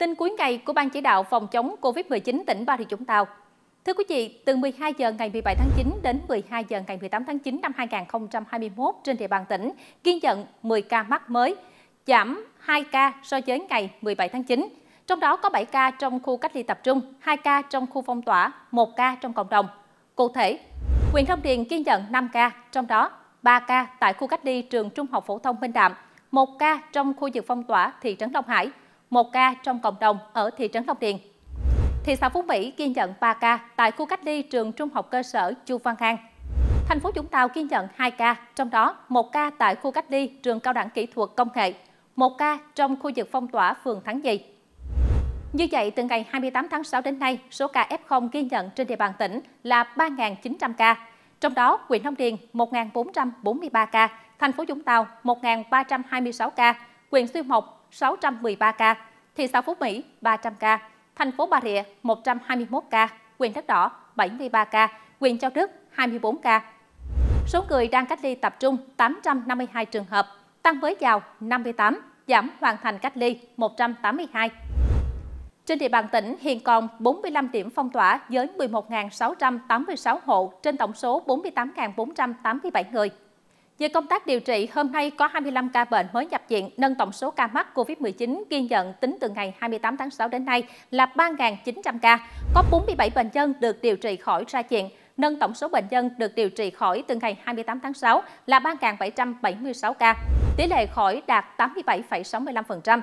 Tin cuối ngày của Ban chỉ đạo phòng chống COVID-19 tỉnh Bà Rịa Vũng Tàu. Thưa quý vị, từ 12 giờ ngày 17 tháng 9 đến 12 giờ ngày 18 tháng 9 năm 2021 trên địa bàn tỉnh ghi nhận 10 ca mắc mới, giảm 2 ca so với ngày 17 tháng 9. Trong đó có 7 ca trong khu cách ly tập trung, 2 ca trong khu phong tỏa, 1 ca trong cộng đồng. Cụ thể, huyện Long Điền ghi nhận 5 ca, trong đó 3 ca tại khu cách ly trường Trung học phổ thông Minh Đạm, 1 ca trong khu vực phong tỏa thị trấn Long Hải, một ca trong cộng đồng ở thị trấn Long Điền. Thị xã Phú Mỹ ghi nhận 3 ca tại khu cách ly trường trung học cơ sở Chu Văn Khang. Thành phố Vũng Tàu ghi nhận 2 ca, trong đó 1 ca tại khu cách ly trường cao đẳng kỹ thuật công nghệ, 1 ca trong khu vực phong tỏa phường Thắng Dị. Như vậy, từ ngày 28 tháng 6 đến nay, số ca F0 ghi nhận trên địa bàn tỉnh là 3.900 ca. Trong đó, huyện Long Điền 1.443 ca, thành phố Vũng Tàu 1.326 ca, huyện Xuyên Mộc 613 ca, thị xã Phú Mỹ 300 ca, thành phố Bà Rịa 121 ca, huyện Đất Đỏ 73 ca, huyện Châu Đức 24 ca. Số người đang cách ly tập trung 852 trường hợp, tăng với vào 58, giảm hoàn thành cách ly 182. Trên địa bàn tỉnh hiện còn 45 điểm phong tỏa với 11.686 hộ trên tổng số 48.487 người. Về công tác điều trị, hôm nay có 25 ca bệnh mới nhập viện, nâng tổng số ca mắc COVID-19 ghi nhận tính từ ngày 28 tháng 6 đến nay là 3.900 ca. Có 47 bệnh nhân được điều trị khỏi ra viện, nâng tổng số bệnh nhân được điều trị khỏi từ ngày 28 tháng 6 là 3.776 ca. Tỷ lệ khỏi đạt 87,65%.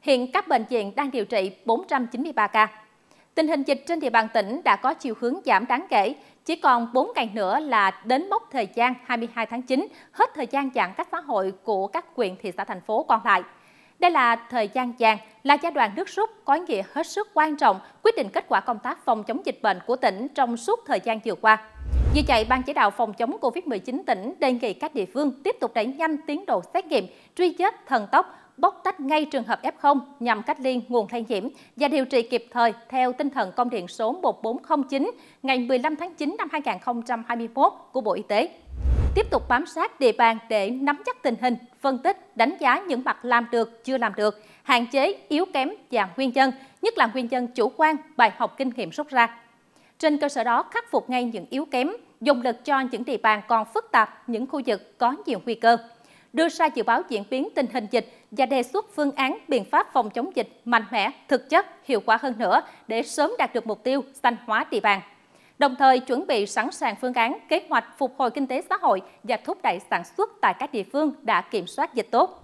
Hiện các bệnh viện đang điều trị 493 ca. Tình hình dịch trên địa bàn tỉnh đã có chiều hướng giảm đáng kể. Chỉ còn 4 ngày nữa là đến mốc thời gian 22 tháng 9, hết thời gian giãn cách xã hội của các quyền thị xã thành phố còn lại. Đây là thời gian vàng, là giai đoạn nước rút có ý nghĩa hết sức quan trọng quyết định kết quả công tác phòng chống dịch bệnh của tỉnh trong suốt thời gian vừa qua. Vì vậy, Ban chỉ đạo phòng chống COVID-19 tỉnh đề nghị các địa phương tiếp tục đẩy nhanh tiến độ xét nghiệm, truy vết thần tốc, bóc tách ngay trường hợp F0 nhằm cách ly nguồn lây nhiễm và điều trị kịp thời theo tinh thần công điện số 1409 ngày 15 tháng 9 năm 2021 của Bộ Y tế. Tiếp tục bám sát địa bàn để nắm chắc tình hình, phân tích, đánh giá những mặt làm được, chưa làm được, hạn chế, yếu kém và nguyên nhân, nhất là nguyên nhân chủ quan, bài học kinh nghiệm rút ra. Trên cơ sở đó, khắc phục ngay những yếu kém, dùng lực cho những địa bàn còn phức tạp, những khu vực có nhiều nguy cơ đưa ra dự báo diễn biến tình hình dịch và đề xuất phương án biện pháp phòng chống dịch mạnh mẽ, thực chất, hiệu quả hơn nữa để sớm đạt được mục tiêu xanh hóa địa bàn. Đồng thời chuẩn bị sẵn sàng phương án, kế hoạch phục hồi kinh tế xã hội và thúc đẩy sản xuất tại các địa phương đã kiểm soát dịch tốt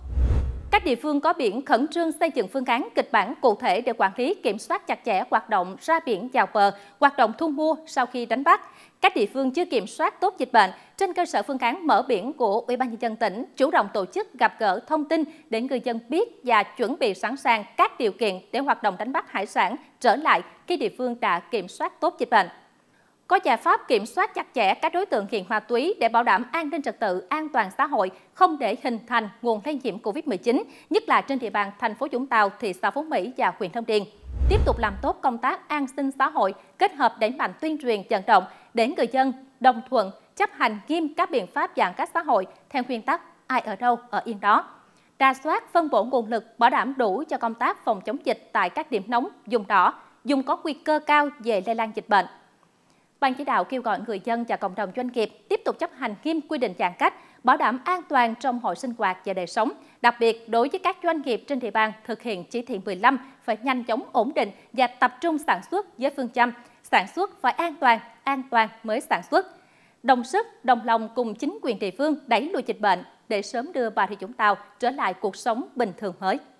địa phương có biển khẩn trương xây dựng phương án kịch bản cụ thể để quản lý kiểm soát chặt chẽ hoạt động ra biển vào bờ, hoạt động thu mua sau khi đánh bắt. Các địa phương chưa kiểm soát tốt dịch bệnh, trên cơ sở phương án mở biển của Ủy ban nhân dân tỉnh chủ động tổ chức gặp gỡ thông tin để người dân biết và chuẩn bị sẵn sàng các điều kiện để hoạt động đánh bắt hải sản trở lại khi địa phương đã kiểm soát tốt dịch bệnh có giải pháp kiểm soát chặt chẽ các đối tượng nghiện ma túy để bảo đảm an ninh trật tự, an toàn xã hội, không để hình thành nguồn lây nhiễm Covid-19, nhất là trên địa bàn thành phố Vũng Tàu, thị xã Phú Mỹ và huyện Thông Điền. Tiếp tục làm tốt công tác an sinh xã hội, kết hợp đẩy mạnh tuyên truyền vận động để người dân đồng thuận chấp hành nghiêm các biện pháp giãn cách xã hội theo nguyên tắc ai ở đâu ở yên đó. Ra soát phân bổ nguồn lực bảo đảm đủ cho công tác phòng chống dịch tại các điểm nóng, vùng đỏ, vùng có nguy cơ cao về lây lan dịch bệnh. Ban chỉ đạo kêu gọi người dân và cộng đồng doanh nghiệp tiếp tục chấp hành nghiêm quy định giãn cách, bảo đảm an toàn trong hội sinh hoạt và đời sống. Đặc biệt, đối với các doanh nghiệp trên địa bàn thực hiện chỉ thị 15 phải nhanh chóng ổn định và tập trung sản xuất với phương châm sản xuất phải an toàn, an toàn mới sản xuất. Đồng sức, đồng lòng cùng chính quyền địa phương đẩy lùi dịch bệnh để sớm đưa Bà thị chúng Tàu trở lại cuộc sống bình thường mới.